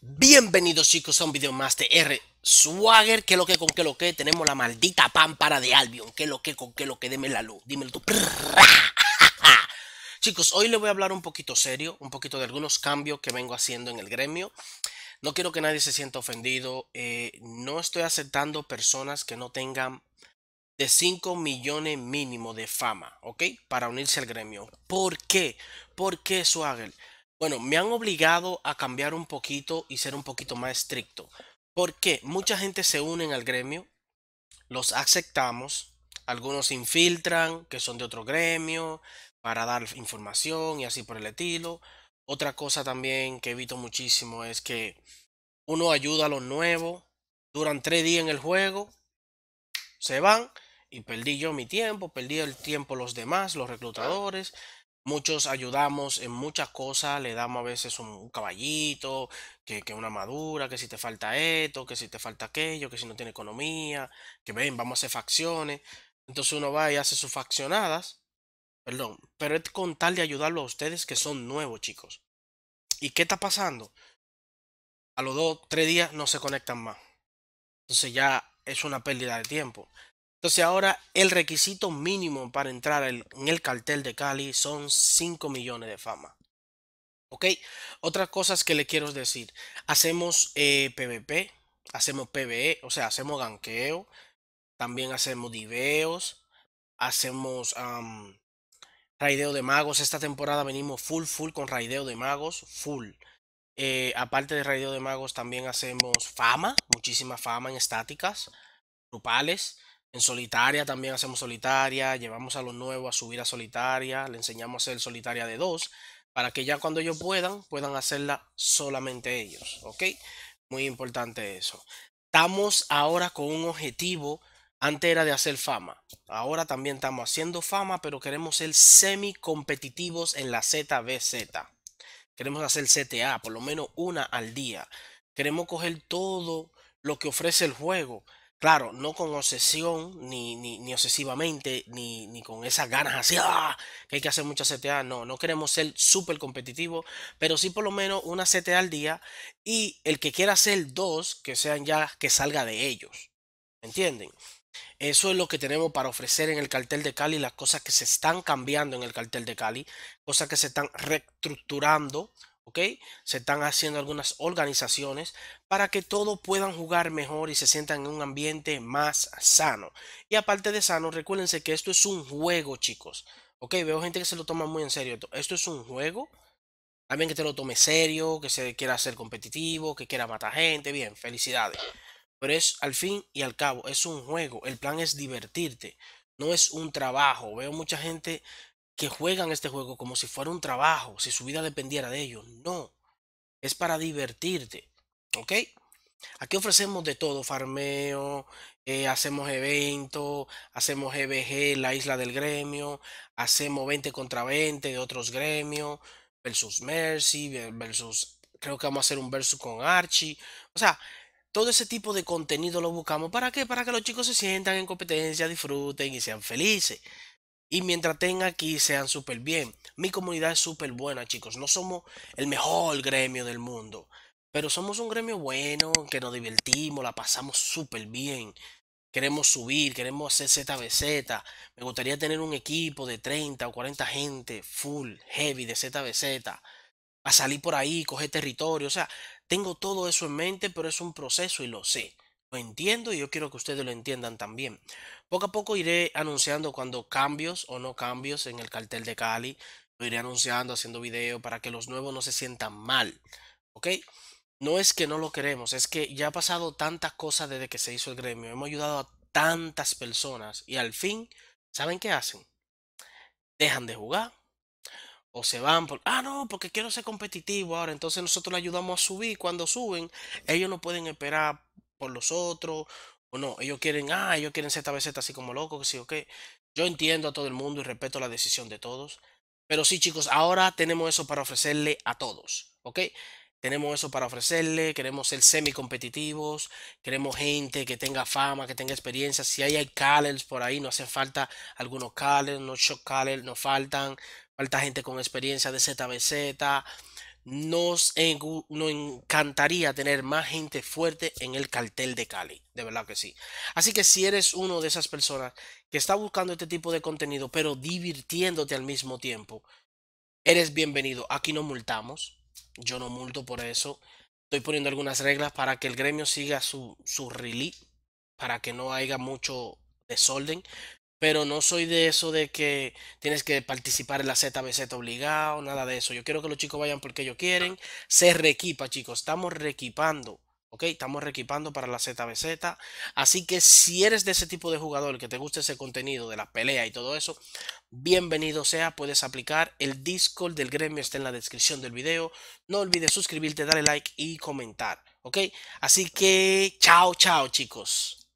Bienvenidos chicos a un video más de R Swagger, que lo que con que lo que tenemos la maldita pámpara de Albion, que lo que con que lo que deme la luz, dímelo tú. chicos, hoy le voy a hablar un poquito serio, un poquito de algunos cambios que vengo haciendo en el gremio. No quiero que nadie se sienta ofendido, eh, no estoy aceptando personas que no tengan de 5 millones mínimo de fama, ¿ok? Para unirse al gremio. ¿Por qué? ¿Por qué Swagger? Bueno, me han obligado a cambiar un poquito y ser un poquito más estricto. Porque mucha gente se une al gremio, los aceptamos, algunos se infiltran, que son de otro gremio, para dar información y así por el estilo. Otra cosa también que evito muchísimo es que uno ayuda a los nuevos, duran tres días en el juego, se van y perdí yo mi tiempo, perdí el tiempo los demás, los reclutadores. Muchos ayudamos en muchas cosas, le damos a veces un, caballito, que, que, una madura, que si te falta esto, que si te falta aquello, que si no tiene economía, que ven, vamos a hacer facciones. Entonces uno va y hace sus faccionadas, perdón, pero es con tal de ayudarlo a ustedes que son nuevos, chicos. ¿Y qué está pasando? A los dos, tres días no se conectan más. Entonces ya es una pérdida de tiempo. Entonces ahora el requisito mínimo para entrar en el cartel de Cali son 5 millones de fama. ¿Ok? Otras cosas que le quiero decir. Hacemos PvP, eh, hacemos PvE, o sea, hacemos ganqueo, también hacemos diveos, hacemos raideo de magos. Esta temporada venimos full, full con raideo de magos, full. Eh, aparte de raideo de magos, también hacemos fama, muchísima fama en estáticas, grupales. En solitaria también hacemos solitaria, llevamos a los nuevos a subir a solitaria, le enseñamos a hacer solitaria de dos, para que ya cuando ellos puedan, puedan hacerla solamente ellos, ¿ok? Muy importante eso. Estamos ahora con un objetivo, antes era de hacer fama, ahora también estamos haciendo fama, pero queremos ser semi competitivos en la ZBZ. Queremos hacer CTA, por lo menos una al día. Queremos coger todo lo que ofrece el juego Claro, no con obsesión, ni, ni, obsesivamente, ni, ni, con esas ganas así, ¡ah! que hay que hacer muchas CTA. No, no queremos ser súper competitivos, pero sí por lo menos una CTA al día y el que quiera hacer dos, que sean ya, que salga de ellos. ¿Me entienden? Eso es lo que tenemos para ofrecer en el cartel de Cali, las cosas que se están cambiando en el cartel de Cali, cosas que se están reestructurando se están haciendo algunas organizaciones para que todos puedan jugar mejor y se sientan en un ambiente más sano. Y aparte de sano, recuérdense que esto es un juego, chicos. Veo gente que se lo toma muy en serio. Esto es un juego. también que te lo tome serio, que se quiera ser competitivo, que quiera matar gente. Bien, felicidades. Pero es al fin y al cabo, es un juego. El plan es divertirte. No es un trabajo. Veo mucha gente que juegan este juego como si fuera un trabajo, si su vida dependiera de ellos No, es para divertirte. ¿Ok? Aquí ofrecemos de todo, farmeo, eh, hacemos eventos, hacemos EBG, la isla del gremio, hacemos 20 contra 20 de otros gremios, versus Mercy, versus, creo que vamos a hacer un versus con Archie. O sea, todo ese tipo de contenido lo buscamos. ¿Para qué? Para que los chicos se sientan en competencia, disfruten y sean felices. Y mientras tenga aquí, sean súper bien. Mi comunidad es súper buena, chicos. No somos el mejor gremio del mundo. Pero somos un gremio bueno, que nos divertimos, la pasamos súper bien. Queremos subir, queremos hacer ZBZ. Me gustaría tener un equipo de 30 o 40 gente full, heavy de ZBZ. A salir por ahí, coger territorio. O sea, tengo todo eso en mente, pero es un proceso y lo sé lo entiendo y yo quiero que ustedes lo entiendan también. Poco a poco iré anunciando cuando cambios o no cambios en el cartel de Cali. Lo iré anunciando, haciendo video para que los nuevos no se sientan mal. ¿Ok? No es que no lo queremos, es que ya ha pasado tantas cosas desde que se hizo el gremio. Hemos ayudado a tantas personas y al fin, ¿saben qué hacen? Dejan de jugar o se van por, ah, no, porque quiero ser competitivo ahora. Entonces nosotros le ayudamos a subir. Cuando suben, ellos no pueden esperar por los otros, o no, ellos quieren, ah, ellos quieren ZBZ así como loco, que sí o qué. Yo entiendo a todo el mundo y respeto la decisión de todos. Pero sí, chicos, ahora tenemos eso para ofrecerle a todos, ¿ok? Tenemos eso para ofrecerle, queremos ser semi-competitivos, queremos gente que tenga fama, que tenga experiencia. Si hay, hay callers por ahí, no hacen falta algunos callers, no shock callers, no faltan. Falta gente con experiencia de ZBZ, nos, encantaría tener más gente fuerte en el cartel de Cali, de verdad que sí. Así que si eres uno de esas personas que está buscando este tipo de contenido, pero divirtiéndote al mismo tiempo, eres bienvenido. Aquí no multamos, yo no multo por eso. Estoy poniendo algunas reglas para que el gremio siga su, su release, para que no haya mucho desorden pero no soy de eso de que tienes que participar en la ZBZ obligado, nada de eso. Yo quiero que los chicos vayan porque ellos quieren. Se reequipa, chicos. Estamos reequipando. ¿Ok? Estamos reequipando para la ZBZ. Así que si eres de ese tipo de jugador que te gusta ese contenido de la pelea y todo eso, bienvenido sea. Puedes aplicar. El Discord del gremio está en la descripción del video. No olvides suscribirte, darle like y comentar. ¿Ok? Así que chao, chao, chicos.